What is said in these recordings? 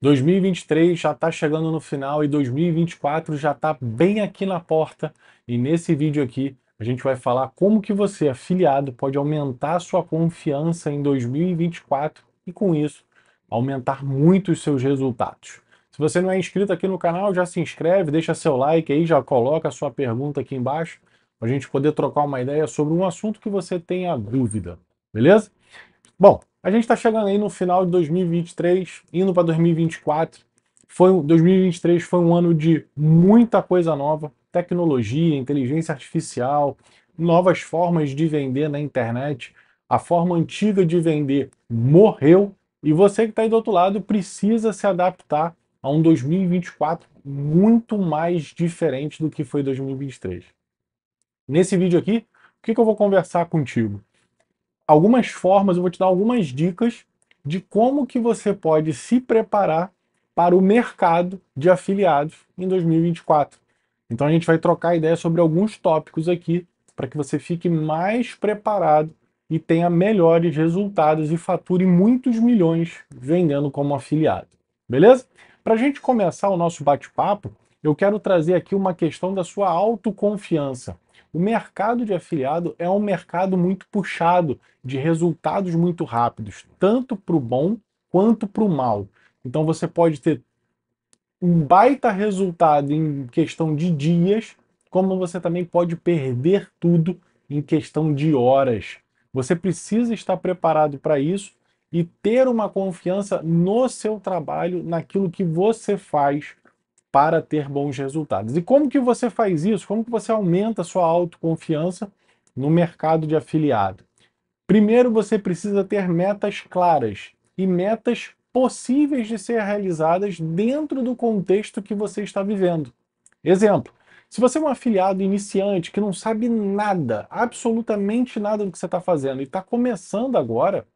2023 já está chegando no final e 2024 já está bem aqui na porta. E nesse vídeo aqui a gente vai falar como que você, afiliado, pode aumentar sua confiança em 2024 e com isso aumentar muito os seus resultados. Se você não é inscrito aqui no canal, já se inscreve, deixa seu like aí, já coloca a sua pergunta aqui embaixo para a gente poder trocar uma ideia sobre um assunto que você tenha dúvida, beleza? Bom, a gente está chegando aí no final de 2023, indo para 2024. Foi, 2023 foi um ano de muita coisa nova, tecnologia, inteligência artificial, novas formas de vender na internet. A forma antiga de vender morreu e você que está aí do outro lado precisa se adaptar a um 2024 muito mais diferente do que foi 2023. Nesse vídeo aqui, o que, que eu vou conversar contigo? algumas formas, eu vou te dar algumas dicas de como que você pode se preparar para o mercado de afiliados em 2024. Então a gente vai trocar ideia sobre alguns tópicos aqui para que você fique mais preparado e tenha melhores resultados e fature muitos milhões vendendo como afiliado. Beleza? Para a gente começar o nosso bate-papo, eu quero trazer aqui uma questão da sua autoconfiança. O mercado de afiliado é um mercado muito puxado, de resultados muito rápidos, tanto para o bom quanto para o mal. Então você pode ter um baita resultado em questão de dias, como você também pode perder tudo em questão de horas. Você precisa estar preparado para isso e ter uma confiança no seu trabalho, naquilo que você faz, para ter bons resultados. E como que você faz isso? Como que você aumenta a sua autoconfiança no mercado de afiliado? Primeiro, você precisa ter metas claras e metas possíveis de ser realizadas dentro do contexto que você está vivendo. Exemplo, se você é um afiliado iniciante que não sabe nada, absolutamente nada do que você está fazendo e está começando agora,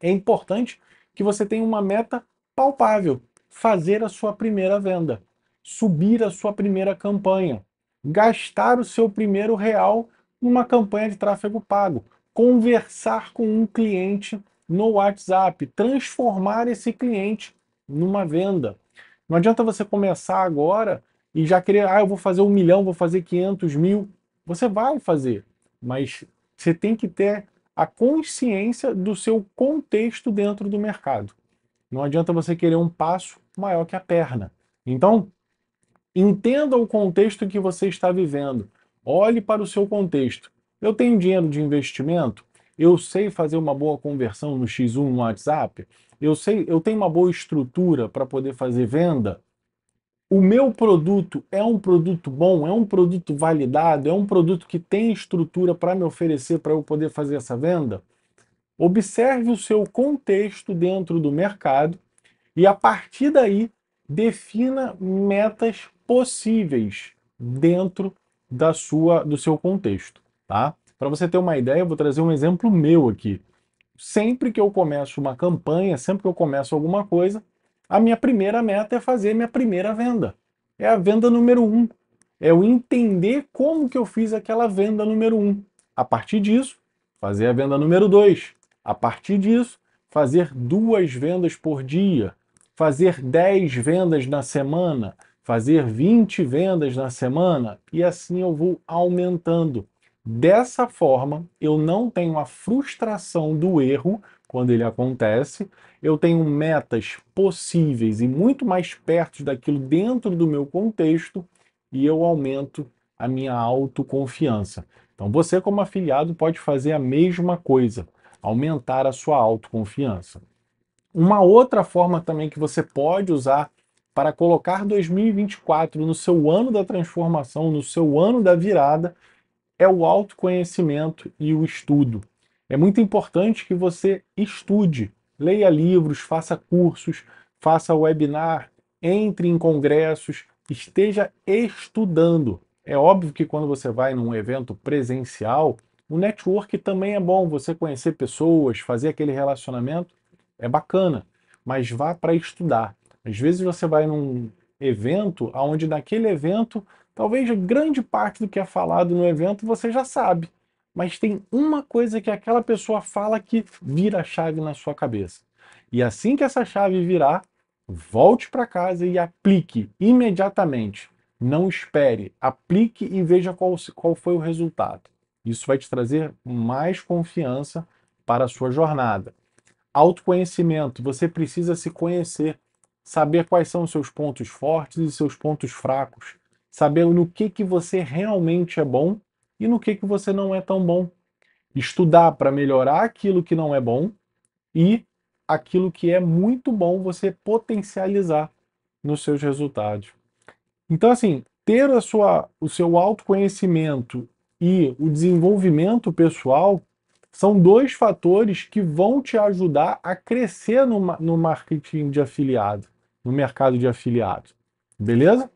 é importante que você tenha uma meta palpável, fazer a sua primeira venda subir a sua primeira campanha, gastar o seu primeiro real numa campanha de tráfego pago, conversar com um cliente no WhatsApp, transformar esse cliente numa venda. Não adianta você começar agora e já querer, ah, eu vou fazer um milhão, vou fazer 500 mil. Você vai fazer, mas você tem que ter a consciência do seu contexto dentro do mercado. Não adianta você querer um passo maior que a perna. Então, Entenda o contexto que você está vivendo. Olhe para o seu contexto. Eu tenho dinheiro de investimento? Eu sei fazer uma boa conversão no X1 no WhatsApp? Eu sei, eu tenho uma boa estrutura para poder fazer venda? O meu produto é um produto bom, é um produto validado, é um produto que tem estrutura para me oferecer para eu poder fazer essa venda? Observe o seu contexto dentro do mercado e a partir daí defina metas possíveis dentro da sua, do seu contexto, tá? Para você ter uma ideia, eu vou trazer um exemplo meu aqui. Sempre que eu começo uma campanha, sempre que eu começo alguma coisa, a minha primeira meta é fazer minha primeira venda. É a venda número um. É eu entender como que eu fiz aquela venda número um. A partir disso, fazer a venda número dois. A partir disso, fazer duas vendas por dia, fazer dez vendas na semana, fazer 20 vendas na semana e assim eu vou aumentando. Dessa forma, eu não tenho a frustração do erro quando ele acontece, eu tenho metas possíveis e muito mais perto daquilo dentro do meu contexto e eu aumento a minha autoconfiança. Então você como afiliado pode fazer a mesma coisa, aumentar a sua autoconfiança. Uma outra forma também que você pode usar para colocar 2024 no seu ano da transformação, no seu ano da virada, é o autoconhecimento e o estudo. É muito importante que você estude, leia livros, faça cursos, faça webinar, entre em congressos, esteja estudando. É óbvio que quando você vai num evento presencial, o network também é bom, você conhecer pessoas, fazer aquele relacionamento é bacana, mas vá para estudar às vezes você vai num evento onde naquele evento, talvez grande parte do que é falado no evento você já sabe, mas tem uma coisa que aquela pessoa fala que vira a chave na sua cabeça. E assim que essa chave virar, volte para casa e aplique imediatamente. Não espere, aplique e veja qual, qual foi o resultado. Isso vai te trazer mais confiança para a sua jornada. Autoconhecimento, você precisa se conhecer saber quais são os seus pontos fortes e seus pontos fracos, saber no que, que você realmente é bom e no que, que você não é tão bom. Estudar para melhorar aquilo que não é bom e aquilo que é muito bom você potencializar nos seus resultados. Então, assim, ter a sua, o seu autoconhecimento e o desenvolvimento pessoal são dois fatores que vão te ajudar a crescer no, no marketing de afiliado no mercado de afiliados. Beleza?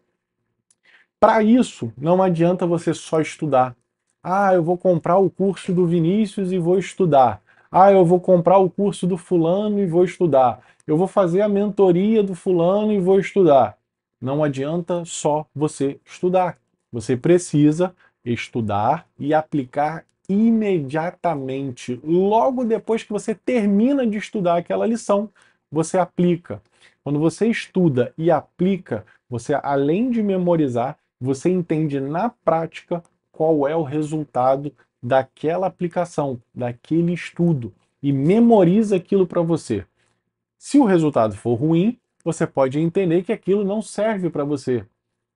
Para isso, não adianta você só estudar. Ah, eu vou comprar o curso do Vinícius e vou estudar. Ah, eu vou comprar o curso do fulano e vou estudar. Eu vou fazer a mentoria do fulano e vou estudar. Não adianta só você estudar. Você precisa estudar e aplicar imediatamente, logo depois que você termina de estudar aquela lição, você aplica. Quando você estuda e aplica, você além de memorizar, você entende na prática qual é o resultado daquela aplicação, daquele estudo e memoriza aquilo para você. Se o resultado for ruim, você pode entender que aquilo não serve para você.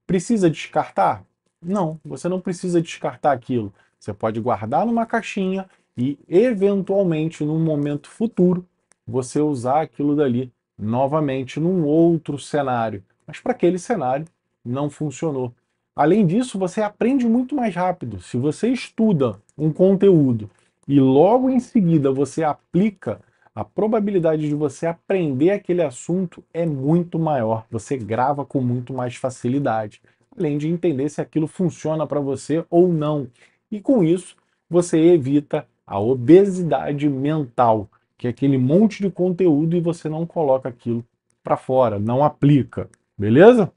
Precisa descartar? Não, você não precisa descartar aquilo. Você pode guardar numa caixinha e, eventualmente, num momento futuro, você usar aquilo dali novamente num outro cenário. Mas para aquele cenário não funcionou. Além disso, você aprende muito mais rápido. Se você estuda um conteúdo e logo em seguida você aplica, a probabilidade de você aprender aquele assunto é muito maior. Você grava com muito mais facilidade, além de entender se aquilo funciona para você ou não. E com isso, você evita a obesidade mental, que é aquele monte de conteúdo e você não coloca aquilo para fora, não aplica, beleza?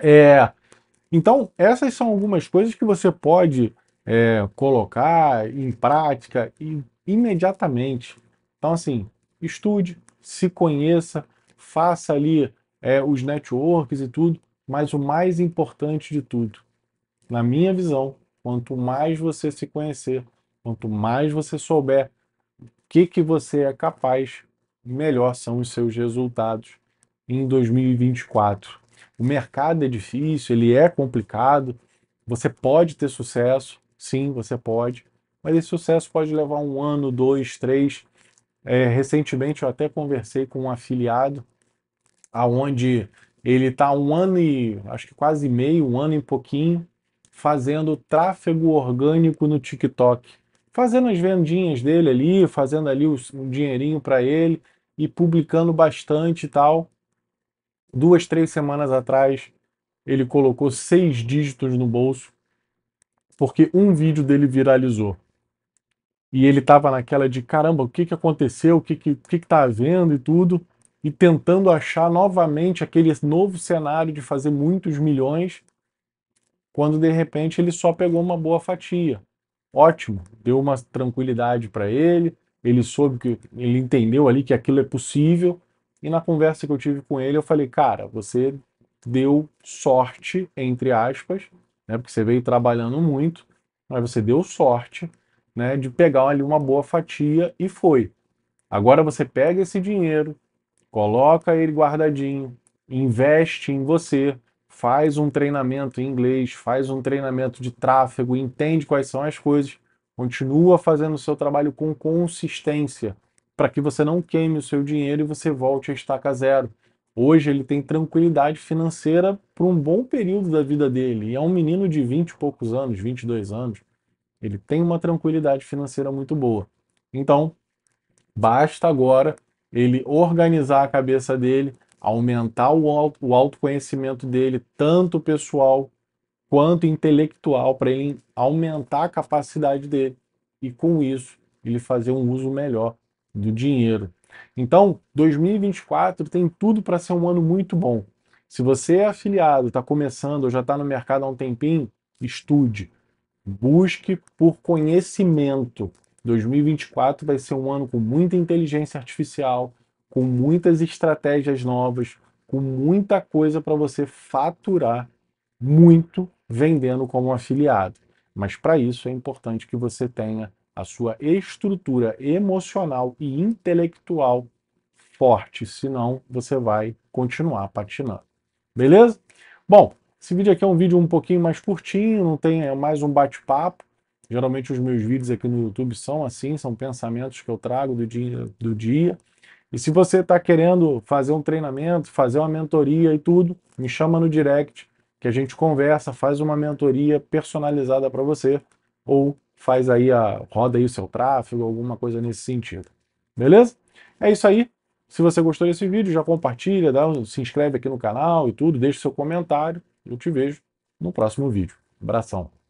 É, então, essas são algumas coisas que você pode é, colocar em prática e imediatamente. Então, assim, estude, se conheça, faça ali é, os networks e tudo, mas o mais importante de tudo, na minha visão, quanto mais você se conhecer, quanto mais você souber que, que você é capaz, melhor são os seus resultados em 2024. O mercado é difícil, ele é complicado. Você pode ter sucesso, sim, você pode, mas esse sucesso pode levar um ano, dois, três. É, recentemente eu até conversei com um afiliado, aonde ele está um ano e acho que quase meio, um ano e pouquinho, fazendo tráfego orgânico no TikTok fazendo as vendinhas dele ali, fazendo ali o, um dinheirinho para ele e publicando bastante e tal. Duas, três semanas atrás, ele colocou seis dígitos no bolso porque um vídeo dele viralizou. E ele estava naquela de caramba, o que, que aconteceu, o que, que, que, que tá havendo e tudo, e tentando achar novamente aquele novo cenário de fazer muitos milhões, quando de repente ele só pegou uma boa fatia ótimo, deu uma tranquilidade para ele, ele soube que ele entendeu ali que aquilo é possível. E na conversa que eu tive com ele, eu falei: "Cara, você deu sorte entre aspas, né? Porque você veio trabalhando muito, mas você deu sorte, né, de pegar ali uma boa fatia e foi. Agora você pega esse dinheiro, coloca ele guardadinho, investe em você, faz um treinamento em inglês, faz um treinamento de tráfego, entende quais são as coisas, continua fazendo o seu trabalho com consistência, para que você não queime o seu dinheiro e você volte a estaca zero. Hoje ele tem tranquilidade financeira por um bom período da vida dele. E é um menino de 20 e poucos anos, 22 anos. Ele tem uma tranquilidade financeira muito boa. Então, basta agora ele organizar a cabeça dele aumentar o, autoconhecimento dele, tanto pessoal quanto intelectual, para ele aumentar a capacidade dele e com isso ele fazer um uso melhor do dinheiro. Então, 2024 tem tudo para ser um ano muito bom. Se você é afiliado, está começando ou já está no mercado há um tempinho, estude, busque por conhecimento. 2024 vai ser um ano com muita inteligência artificial, com muitas estratégias novas, com muita coisa para você faturar muito vendendo como afiliado. Mas para isso é importante que você tenha a sua estrutura emocional e intelectual forte, senão você vai continuar patinando. Beleza? Bom, esse vídeo aqui é um vídeo um pouquinho mais curtinho, não tem é mais um bate-papo. Geralmente os meus vídeos aqui no YouTube são assim, são pensamentos que eu trago do dia, do dia e se você está querendo fazer um treinamento, fazer uma mentoria e tudo, me chama no direct que a gente conversa, faz uma mentoria personalizada para você ou faz aí a roda aí o seu tráfego, alguma coisa nesse sentido. Beleza? É isso aí. Se você gostou desse vídeo, já compartilha, dá, se inscreve aqui no canal e tudo, deixa seu comentário. Eu te vejo no próximo vídeo. Abração.